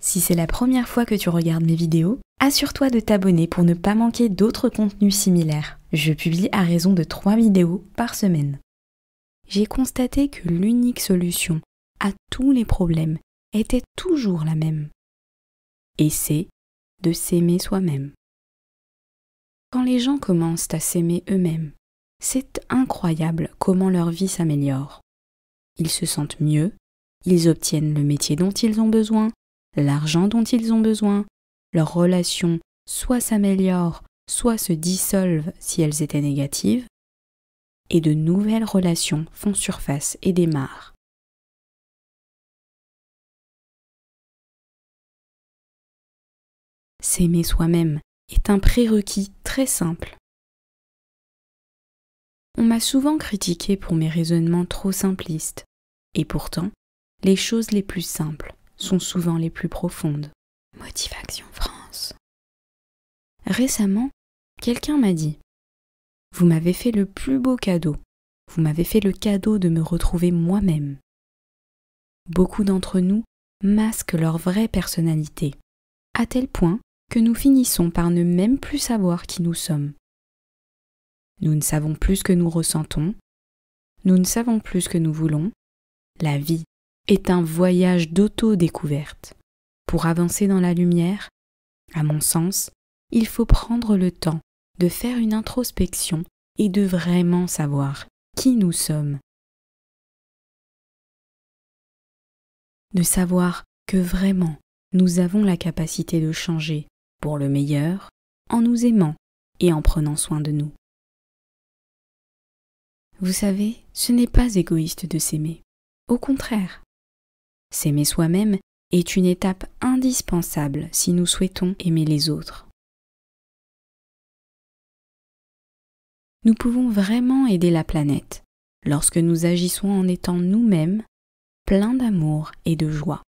Si c'est la première fois que tu regardes mes vidéos, assure-toi de t'abonner pour ne pas manquer d'autres contenus similaires. Je publie à raison de 3 vidéos par semaine. J'ai constaté que l'unique solution à tous les problèmes était toujours la même. Et c'est de s'aimer soi-même. Quand les gens commencent à s'aimer eux-mêmes, c'est incroyable comment leur vie s'améliore. Ils se sentent mieux, ils obtiennent le métier dont ils ont besoin, l'argent dont ils ont besoin, leurs relations soit s'améliorent, soit se dissolvent si elles étaient négatives, et de nouvelles relations font surface et démarrent. S'aimer soi-même est un prérequis très simple. On m'a souvent critiqué pour mes raisonnements trop simplistes, et pourtant, les choses les plus simples, sont souvent les plus profondes. Motivation France. Récemment, quelqu'un m'a dit Vous m'avez fait le plus beau cadeau. Vous m'avez fait le cadeau de me retrouver moi-même. Beaucoup d'entre nous masquent leur vraie personnalité, à tel point que nous finissons par ne même plus savoir qui nous sommes. Nous ne savons plus ce que nous ressentons, nous ne savons plus ce que nous voulons, la vie est un voyage d'auto-découverte. Pour avancer dans la lumière, à mon sens, il faut prendre le temps de faire une introspection et de vraiment savoir qui nous sommes. De savoir que vraiment nous avons la capacité de changer pour le meilleur en nous aimant et en prenant soin de nous. Vous savez, ce n'est pas égoïste de s'aimer. Au contraire, S'aimer soi-même est une étape indispensable si nous souhaitons aimer les autres. Nous pouvons vraiment aider la planète lorsque nous agissons en étant nous-mêmes pleins d'amour et de joie.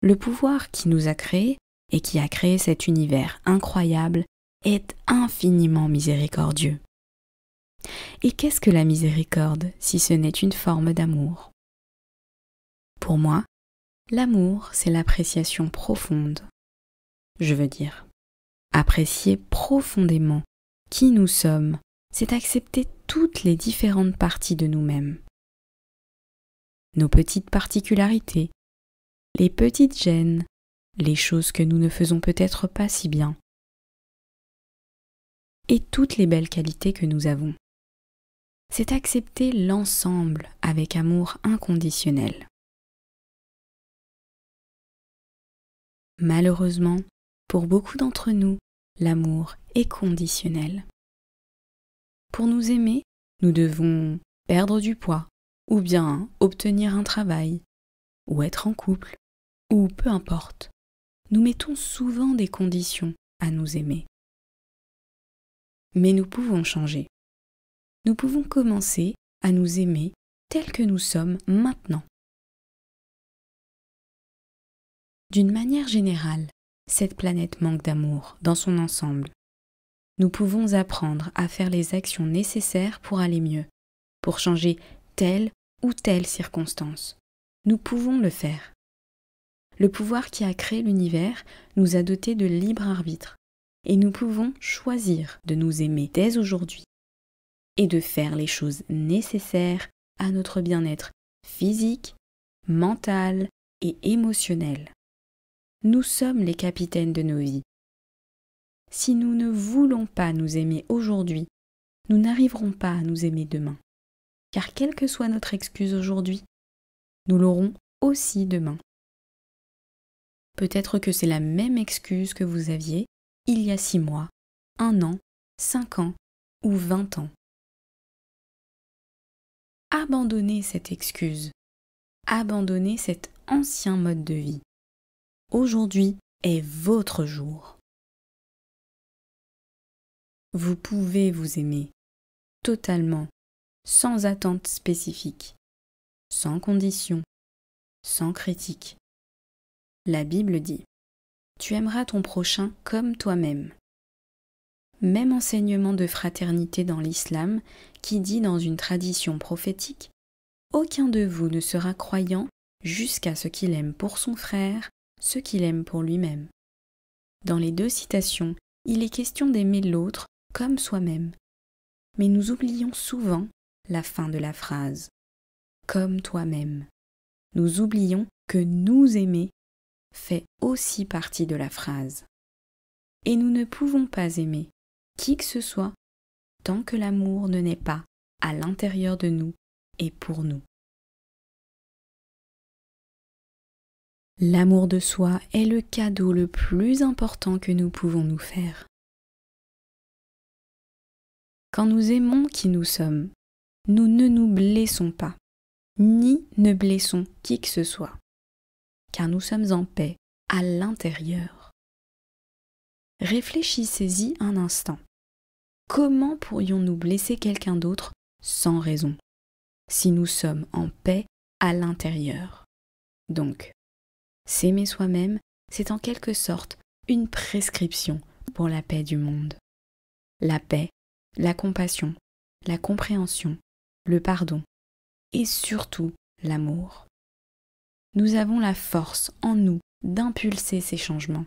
Le pouvoir qui nous a créés et qui a créé cet univers incroyable est infiniment miséricordieux. Et qu'est-ce que la miséricorde si ce n'est une forme d'amour pour moi, l'amour, c'est l'appréciation profonde. Je veux dire, apprécier profondément qui nous sommes, c'est accepter toutes les différentes parties de nous-mêmes. Nos petites particularités, les petites gênes, les choses que nous ne faisons peut-être pas si bien, et toutes les belles qualités que nous avons. C'est accepter l'ensemble avec amour inconditionnel. Malheureusement, pour beaucoup d'entre nous, l'amour est conditionnel. Pour nous aimer, nous devons perdre du poids, ou bien obtenir un travail, ou être en couple, ou peu importe. Nous mettons souvent des conditions à nous aimer. Mais nous pouvons changer. Nous pouvons commencer à nous aimer tels que nous sommes maintenant. D'une manière générale, cette planète manque d'amour dans son ensemble. Nous pouvons apprendre à faire les actions nécessaires pour aller mieux, pour changer telle ou telle circonstance. Nous pouvons le faire. Le pouvoir qui a créé l'univers nous a dotés de libre arbitre, et nous pouvons choisir de nous aimer dès aujourd'hui et de faire les choses nécessaires à notre bien-être physique, mental et émotionnel. Nous sommes les capitaines de nos vies. Si nous ne voulons pas nous aimer aujourd'hui, nous n'arriverons pas à nous aimer demain. Car quelle que soit notre excuse aujourd'hui, nous l'aurons aussi demain. Peut-être que c'est la même excuse que vous aviez il y a six mois, un an, cinq ans ou vingt ans. Abandonnez cette excuse. Abandonnez cet ancien mode de vie. Aujourd'hui est votre jour. Vous pouvez vous aimer totalement, sans attente spécifique, sans condition, sans critique. La Bible dit Tu aimeras ton prochain comme toi-même. Même enseignement de fraternité dans l'islam qui dit dans une tradition prophétique Aucun de vous ne sera croyant jusqu'à ce qu'il aime pour son frère ce qu'il aime pour lui-même. Dans les deux citations, il est question d'aimer l'autre comme soi-même. Mais nous oublions souvent la fin de la phrase. Comme toi-même. Nous oublions que nous aimer fait aussi partie de la phrase. Et nous ne pouvons pas aimer qui que ce soit tant que l'amour ne n'est pas à l'intérieur de nous et pour nous. L'amour de soi est le cadeau le plus important que nous pouvons nous faire. Quand nous aimons qui nous sommes, nous ne nous blessons pas, ni ne blessons qui que ce soit, car nous sommes en paix à l'intérieur. Réfléchissez-y un instant. Comment pourrions-nous blesser quelqu'un d'autre sans raison, si nous sommes en paix à l'intérieur Donc, S'aimer soi-même, c'est en quelque sorte une prescription pour la paix du monde. La paix, la compassion, la compréhension, le pardon et surtout l'amour. Nous avons la force en nous d'impulser ces changements.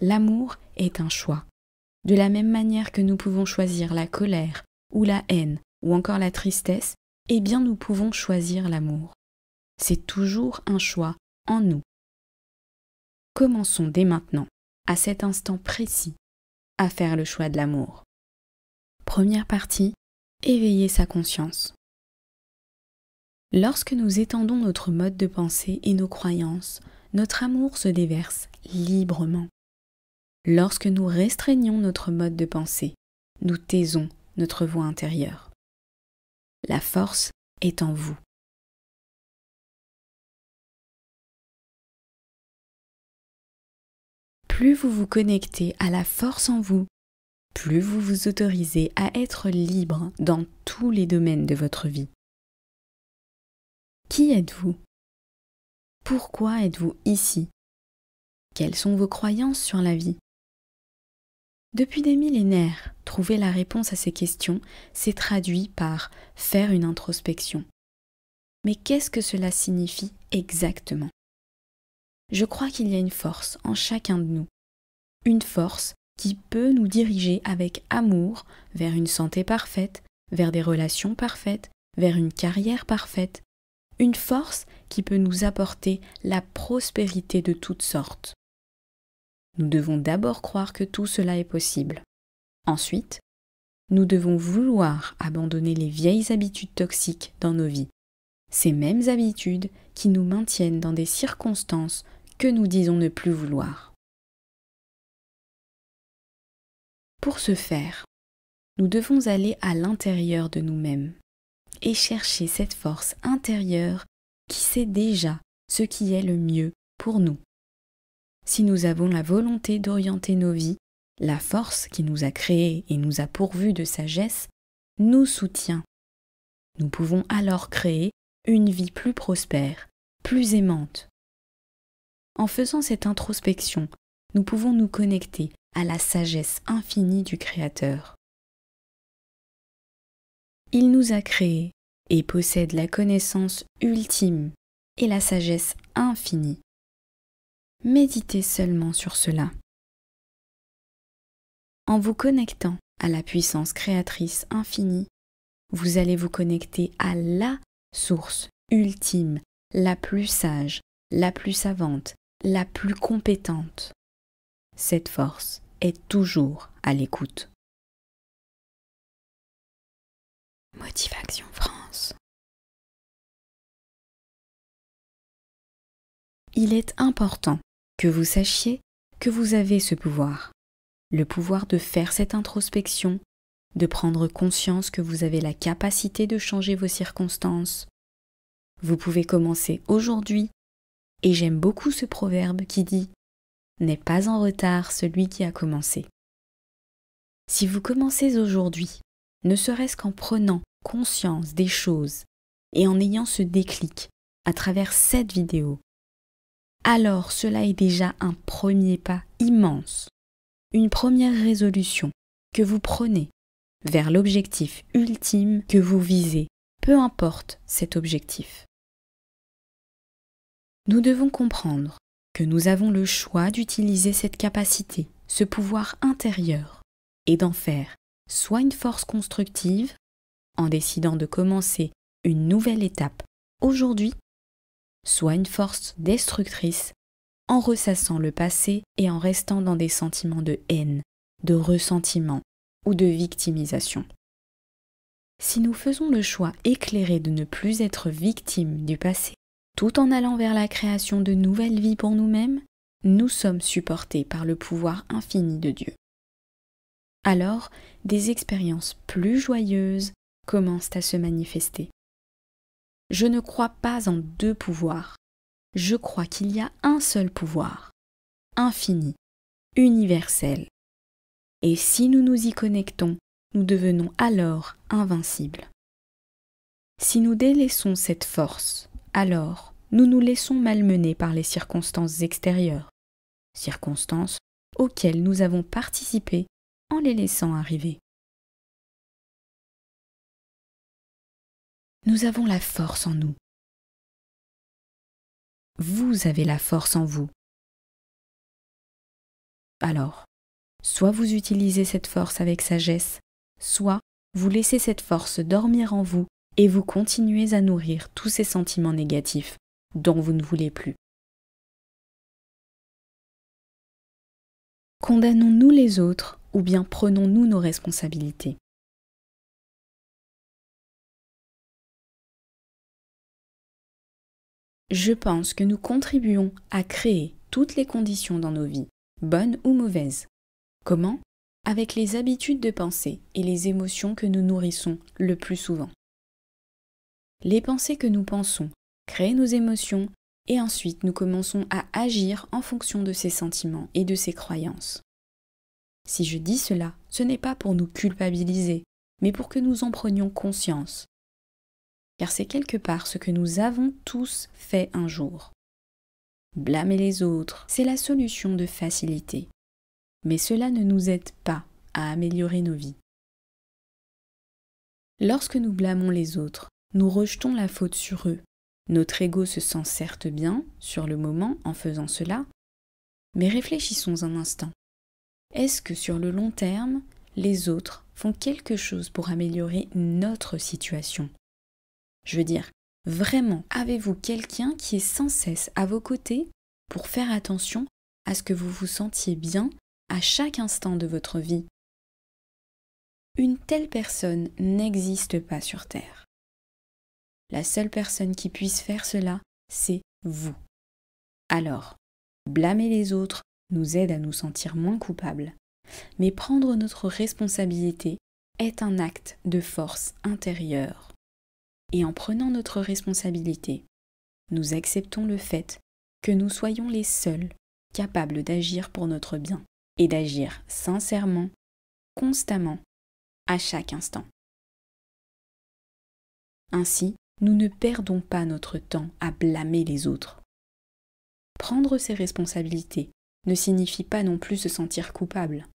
L'amour est un choix. De la même manière que nous pouvons choisir la colère ou la haine ou encore la tristesse, eh bien nous pouvons choisir l'amour. C'est toujours un choix en nous Commençons dès maintenant, à cet instant précis, à faire le choix de l'amour. Première partie, éveiller sa conscience. Lorsque nous étendons notre mode de pensée et nos croyances, notre amour se déverse librement. Lorsque nous restreignons notre mode de pensée, nous taisons notre voix intérieure. La force est en vous. plus vous vous connectez à la force en vous, plus vous vous autorisez à être libre dans tous les domaines de votre vie. Qui êtes-vous Pourquoi êtes-vous ici Quelles sont vos croyances sur la vie Depuis des millénaires, trouver la réponse à ces questions s'est traduit par faire une introspection. Mais qu'est-ce que cela signifie exactement je crois qu'il y a une force en chacun de nous. Une force qui peut nous diriger avec amour vers une santé parfaite, vers des relations parfaites, vers une carrière parfaite. Une force qui peut nous apporter la prospérité de toutes sortes. Nous devons d'abord croire que tout cela est possible. Ensuite, nous devons vouloir abandonner les vieilles habitudes toxiques dans nos vies, ces mêmes habitudes qui nous maintiennent dans des circonstances que nous disons ne plus vouloir. Pour ce faire, nous devons aller à l'intérieur de nous-mêmes et chercher cette force intérieure qui sait déjà ce qui est le mieux pour nous. Si nous avons la volonté d'orienter nos vies, la force qui nous a créés et nous a pourvus de sagesse nous soutient. Nous pouvons alors créer une vie plus prospère, plus aimante, en faisant cette introspection, nous pouvons nous connecter à la sagesse infinie du Créateur. Il nous a créés et possède la connaissance ultime et la sagesse infinie. Méditez seulement sur cela. En vous connectant à la puissance créatrice infinie, vous allez vous connecter à la source ultime, la plus sage, la plus savante, la plus compétente. Cette force est toujours à l'écoute. Motivation France. Il est important que vous sachiez que vous avez ce pouvoir, le pouvoir de faire cette introspection, de prendre conscience que vous avez la capacité de changer vos circonstances. Vous pouvez commencer aujourd'hui et j'aime beaucoup ce proverbe qui dit ⁇ N'est pas en retard celui qui a commencé ⁇ Si vous commencez aujourd'hui, ne serait-ce qu'en prenant conscience des choses et en ayant ce déclic à travers cette vidéo, alors cela est déjà un premier pas immense, une première résolution que vous prenez vers l'objectif ultime que vous visez, peu importe cet objectif. Nous devons comprendre que nous avons le choix d'utiliser cette capacité, ce pouvoir intérieur, et d'en faire soit une force constructive, en décidant de commencer une nouvelle étape aujourd'hui, soit une force destructrice, en ressassant le passé et en restant dans des sentiments de haine, de ressentiment ou de victimisation. Si nous faisons le choix éclairé de ne plus être victime du passé, tout en allant vers la création de nouvelles vies pour nous-mêmes, nous sommes supportés par le pouvoir infini de Dieu. Alors, des expériences plus joyeuses commencent à se manifester. Je ne crois pas en deux pouvoirs. Je crois qu'il y a un seul pouvoir, infini, universel. Et si nous nous y connectons, nous devenons alors invincibles. Si nous délaissons cette force, alors nous nous laissons malmener par les circonstances extérieures, circonstances auxquelles nous avons participé en les laissant arriver. Nous avons la force en nous. Vous avez la force en vous. Alors, soit vous utilisez cette force avec sagesse, soit vous laissez cette force dormir en vous et vous continuez à nourrir tous ces sentiments négatifs dont vous ne voulez plus. Condamnons-nous les autres ou bien prenons-nous nos responsabilités Je pense que nous contribuons à créer toutes les conditions dans nos vies, bonnes ou mauvaises. Comment Avec les habitudes de pensée et les émotions que nous nourrissons le plus souvent les pensées que nous pensons créent nos émotions et ensuite nous commençons à agir en fonction de ces sentiments et de ces croyances. Si je dis cela, ce n'est pas pour nous culpabiliser, mais pour que nous en prenions conscience. Car c'est quelque part ce que nous avons tous fait un jour. Blâmer les autres, c'est la solution de facilité. Mais cela ne nous aide pas à améliorer nos vies. Lorsque nous blâmons les autres, nous rejetons la faute sur eux. Notre ego se sent certes bien sur le moment en faisant cela, mais réfléchissons un instant. Est-ce que sur le long terme, les autres font quelque chose pour améliorer notre situation Je veux dire, vraiment, avez-vous quelqu'un qui est sans cesse à vos côtés pour faire attention à ce que vous vous sentiez bien à chaque instant de votre vie une telle personne n'existe pas sur Terre. La seule personne qui puisse faire cela, c'est vous. Alors, blâmer les autres nous aide à nous sentir moins coupables. Mais prendre notre responsabilité est un acte de force intérieure. Et en prenant notre responsabilité, nous acceptons le fait que nous soyons les seuls capables d'agir pour notre bien et d'agir sincèrement, constamment, à chaque instant. Ainsi, nous ne perdons pas notre temps à blâmer les autres. Prendre ses responsabilités ne signifie pas non plus se sentir coupable.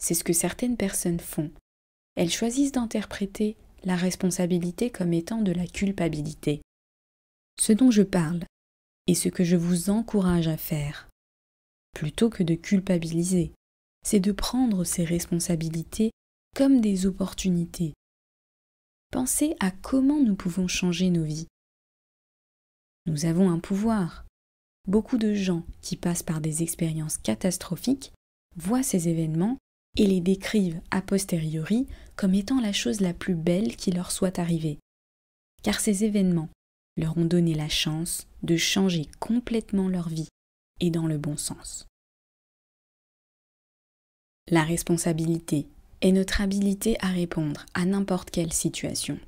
C'est ce que certaines personnes font. Elles choisissent d'interpréter la responsabilité comme étant de la culpabilité. Ce dont je parle, et ce que je vous encourage à faire, plutôt que de culpabiliser, c'est de prendre ses responsabilités comme des opportunités Pensez à comment nous pouvons changer nos vies. Nous avons un pouvoir. Beaucoup de gens qui passent par des expériences catastrophiques voient ces événements et les décrivent a posteriori comme étant la chose la plus belle qui leur soit arrivée. Car ces événements leur ont donné la chance de changer complètement leur vie et dans le bon sens. La responsabilité et notre habilité à répondre à n'importe quelle situation.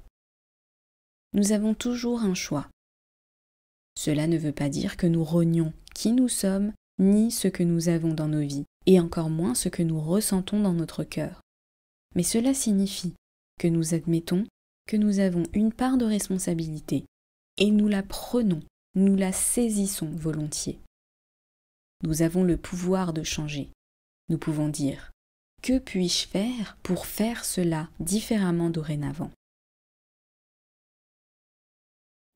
Nous avons toujours un choix. Cela ne veut pas dire que nous rognons qui nous sommes, ni ce que nous avons dans nos vies, et encore moins ce que nous ressentons dans notre cœur. Mais cela signifie que nous admettons que nous avons une part de responsabilité, et nous la prenons, nous la saisissons volontiers. Nous avons le pouvoir de changer. Nous pouvons dire que puis-je faire pour faire cela différemment dorénavant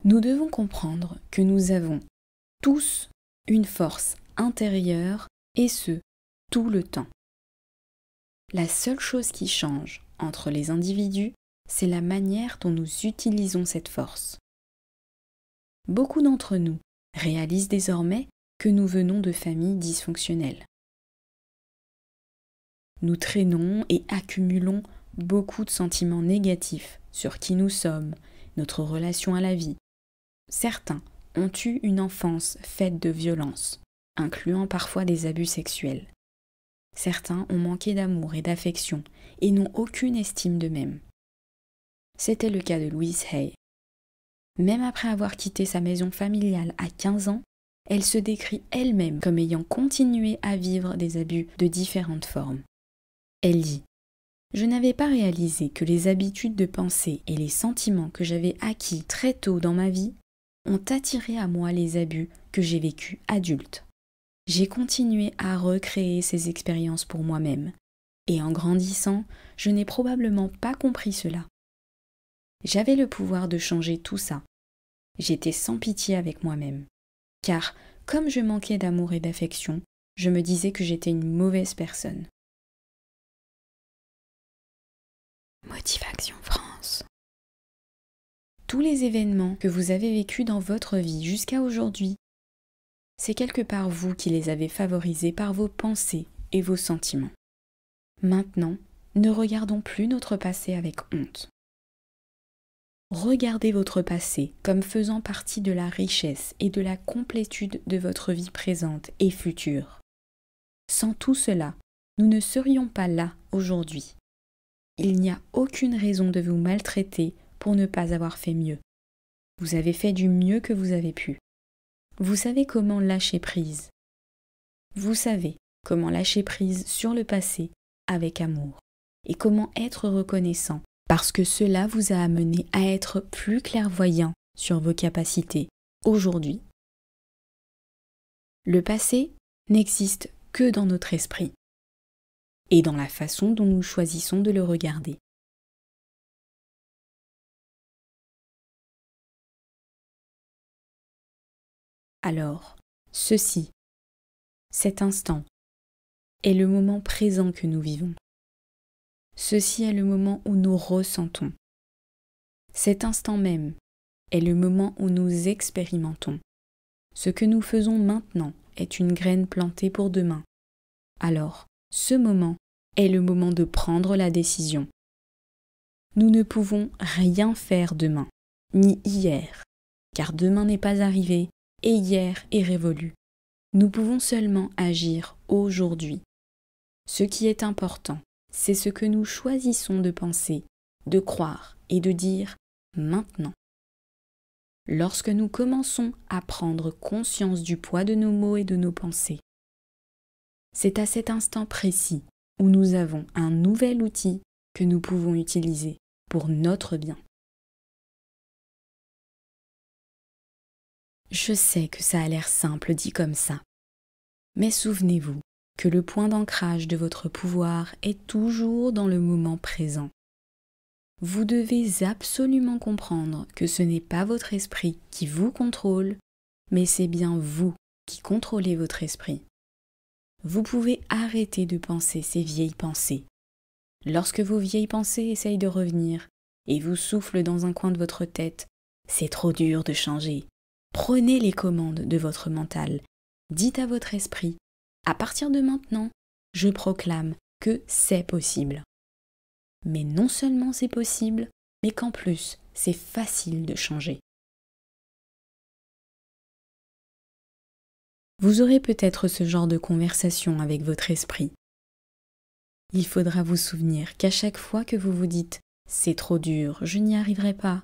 Nous devons comprendre que nous avons tous une force intérieure et ce, tout le temps. La seule chose qui change entre les individus, c'est la manière dont nous utilisons cette force. Beaucoup d'entre nous réalisent désormais que nous venons de familles dysfonctionnelles. Nous traînons et accumulons beaucoup de sentiments négatifs sur qui nous sommes, notre relation à la vie. Certains ont eu une enfance faite de violence, incluant parfois des abus sexuels. Certains ont manqué d'amour et d'affection et n'ont aucune estime d'eux-mêmes. C'était le cas de Louise Hay. Même après avoir quitté sa maison familiale à 15 ans, elle se décrit elle-même comme ayant continué à vivre des abus de différentes formes. Elle dit Je n'avais pas réalisé que les habitudes de pensée et les sentiments que j'avais acquis très tôt dans ma vie ont attiré à moi les abus que j'ai vécus adulte. J'ai continué à recréer ces expériences pour moi-même, et en grandissant, je n'ai probablement pas compris cela. J'avais le pouvoir de changer tout ça. J'étais sans pitié avec moi-même, car comme je manquais d'amour et d'affection, je me disais que j'étais une mauvaise personne. Motivation France. Tous les événements que vous avez vécus dans votre vie jusqu'à aujourd'hui, c'est quelque part vous qui les avez favorisés par vos pensées et vos sentiments. Maintenant, ne regardons plus notre passé avec honte. Regardez votre passé comme faisant partie de la richesse et de la complétude de votre vie présente et future. Sans tout cela, nous ne serions pas là aujourd'hui. Il n'y a aucune raison de vous maltraiter pour ne pas avoir fait mieux. Vous avez fait du mieux que vous avez pu. Vous savez comment lâcher prise. Vous savez comment lâcher prise sur le passé avec amour et comment être reconnaissant parce que cela vous a amené à être plus clairvoyant sur vos capacités aujourd'hui. Le passé n'existe que dans notre esprit et dans la façon dont nous choisissons de le regarder. Alors, ceci, cet instant, est le moment présent que nous vivons. Ceci est le moment où nous ressentons. Cet instant même est le moment où nous expérimentons. Ce que nous faisons maintenant est une graine plantée pour demain. Alors, ce moment est le moment de prendre la décision. Nous ne pouvons rien faire demain, ni hier, car demain n'est pas arrivé et hier est révolu. Nous pouvons seulement agir aujourd'hui. Ce qui est important, c'est ce que nous choisissons de penser, de croire et de dire maintenant. Lorsque nous commençons à prendre conscience du poids de nos mots et de nos pensées, c'est à cet instant précis où nous avons un nouvel outil que nous pouvons utiliser pour notre bien. Je sais que ça a l'air simple dit comme ça, mais souvenez-vous que le point d'ancrage de votre pouvoir est toujours dans le moment présent. Vous devez absolument comprendre que ce n'est pas votre esprit qui vous contrôle, mais c'est bien vous qui contrôlez votre esprit vous pouvez arrêter de penser ces vieilles pensées. Lorsque vos vieilles pensées essayent de revenir et vous soufflent dans un coin de votre tête, c'est trop dur de changer. Prenez les commandes de votre mental. Dites à votre esprit, à partir de maintenant, je proclame que c'est possible. Mais non seulement c'est possible, mais qu'en plus, c'est facile de changer. Vous aurez peut-être ce genre de conversation avec votre esprit. Il faudra vous souvenir qu'à chaque fois que vous vous dites c'est trop dur, je n'y arriverai pas,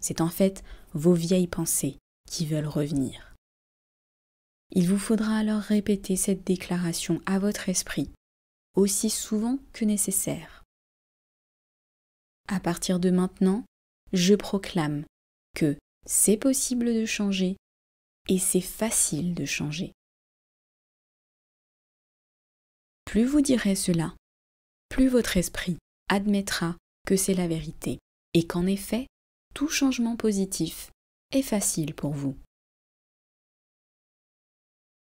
c'est en fait vos vieilles pensées qui veulent revenir. Il vous faudra alors répéter cette déclaration à votre esprit aussi souvent que nécessaire. À partir de maintenant, je proclame que c'est possible de changer et c'est facile de changer. Plus vous direz cela, plus votre esprit admettra que c'est la vérité et qu'en effet, tout changement positif est facile pour vous.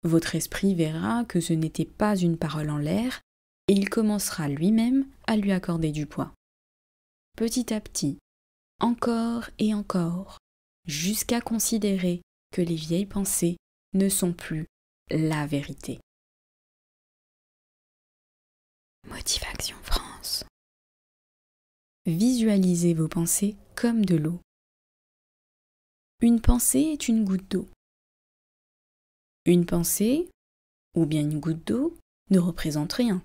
Votre esprit verra que ce n'était pas une parole en l'air et il commencera lui-même à lui accorder du poids. Petit à petit, encore et encore, jusqu'à considérer que les vieilles pensées ne sont plus la vérité. Motivation France. Visualisez vos pensées comme de l'eau. Une pensée est une goutte d'eau. Une pensée, ou bien une goutte d'eau, ne représente rien.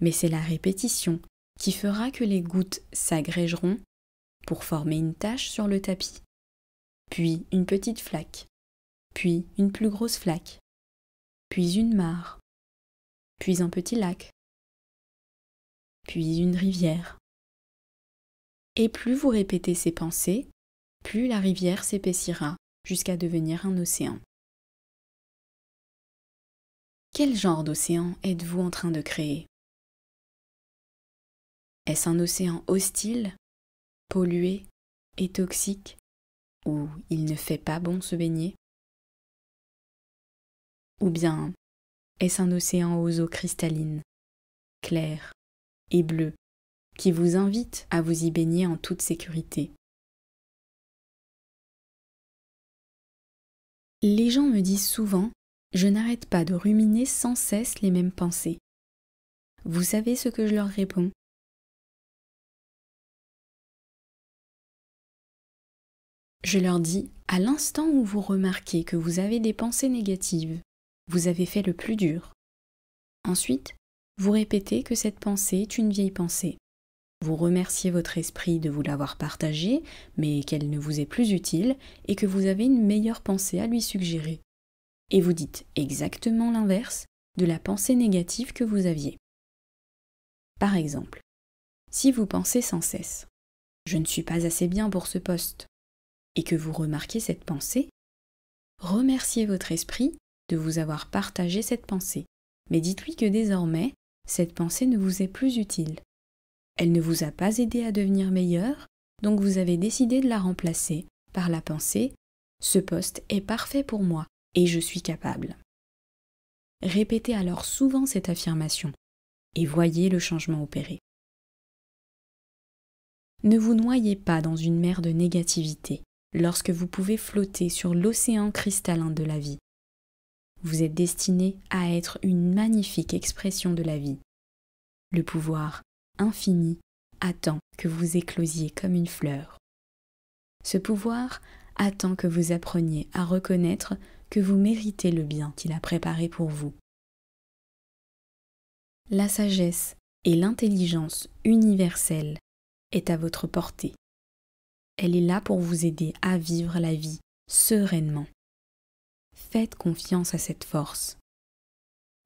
Mais c'est la répétition qui fera que les gouttes s'agrégeront pour former une tache sur le tapis, puis une petite flaque, puis une plus grosse flaque, puis une mare, puis un petit lac, puis une rivière. Et plus vous répétez ces pensées, plus la rivière s'épaissira jusqu'à devenir un océan. Quel genre d'océan êtes-vous en train de créer Est-ce un océan hostile pollué et toxique, ou il ne fait pas bon se baigner Ou bien est-ce un océan aux eaux cristallines, claires et bleues, qui vous invite à vous y baigner en toute sécurité Les gens me disent souvent je n'arrête pas de ruminer sans cesse les mêmes pensées. Vous savez ce que je leur réponds Je leur dis, à l'instant où vous remarquez que vous avez des pensées négatives, vous avez fait le plus dur. Ensuite, vous répétez que cette pensée est une vieille pensée. Vous remerciez votre esprit de vous l'avoir partagée, mais qu'elle ne vous est plus utile et que vous avez une meilleure pensée à lui suggérer. Et vous dites exactement l'inverse de la pensée négative que vous aviez. Par exemple, si vous pensez sans cesse ⁇ Je ne suis pas assez bien pour ce poste et que vous remarquez cette pensée, remerciez votre esprit de vous avoir partagé cette pensée, mais dites-lui que désormais, cette pensée ne vous est plus utile. Elle ne vous a pas aidé à devenir meilleur, donc vous avez décidé de la remplacer par la pensée Ce poste est parfait pour moi et je suis capable. Répétez alors souvent cette affirmation et voyez le changement opéré. Ne vous noyez pas dans une mer de négativité lorsque vous pouvez flotter sur l'océan cristallin de la vie. Vous êtes destiné à être une magnifique expression de la vie. Le pouvoir infini attend que vous éclosiez comme une fleur. Ce pouvoir attend que vous appreniez à reconnaître que vous méritez le bien qu'il a préparé pour vous. La sagesse et l'intelligence universelle est à votre portée. Elle est là pour vous aider à vivre la vie sereinement. Faites confiance à cette force.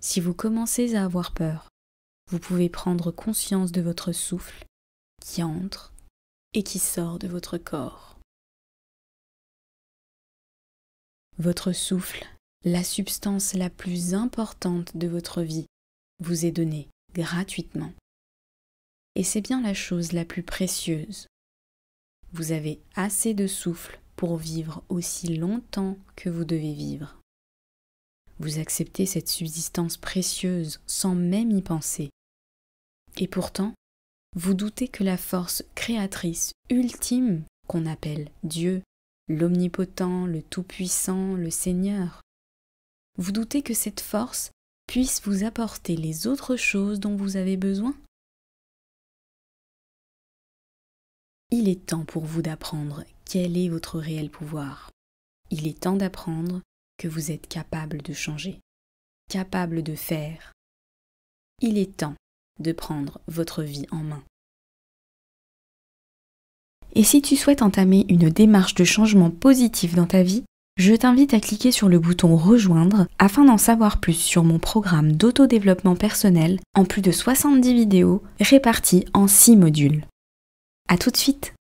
Si vous commencez à avoir peur, vous pouvez prendre conscience de votre souffle qui entre et qui sort de votre corps. Votre souffle, la substance la plus importante de votre vie, vous est donnée gratuitement. Et c'est bien la chose la plus précieuse vous avez assez de souffle pour vivre aussi longtemps que vous devez vivre. Vous acceptez cette subsistance précieuse sans même y penser. Et pourtant, vous doutez que la force créatrice ultime qu'on appelle Dieu, l'Omnipotent, le Tout-Puissant, le Seigneur, vous doutez que cette force puisse vous apporter les autres choses dont vous avez besoin Il est temps pour vous d'apprendre quel est votre réel pouvoir. Il est temps d'apprendre que vous êtes capable de changer, capable de faire. Il est temps de prendre votre vie en main. Et si tu souhaites entamer une démarche de changement positif dans ta vie, je t'invite à cliquer sur le bouton Rejoindre afin d'en savoir plus sur mon programme d'autodéveloppement personnel en plus de 70 vidéos réparties en 6 modules. À tout de suite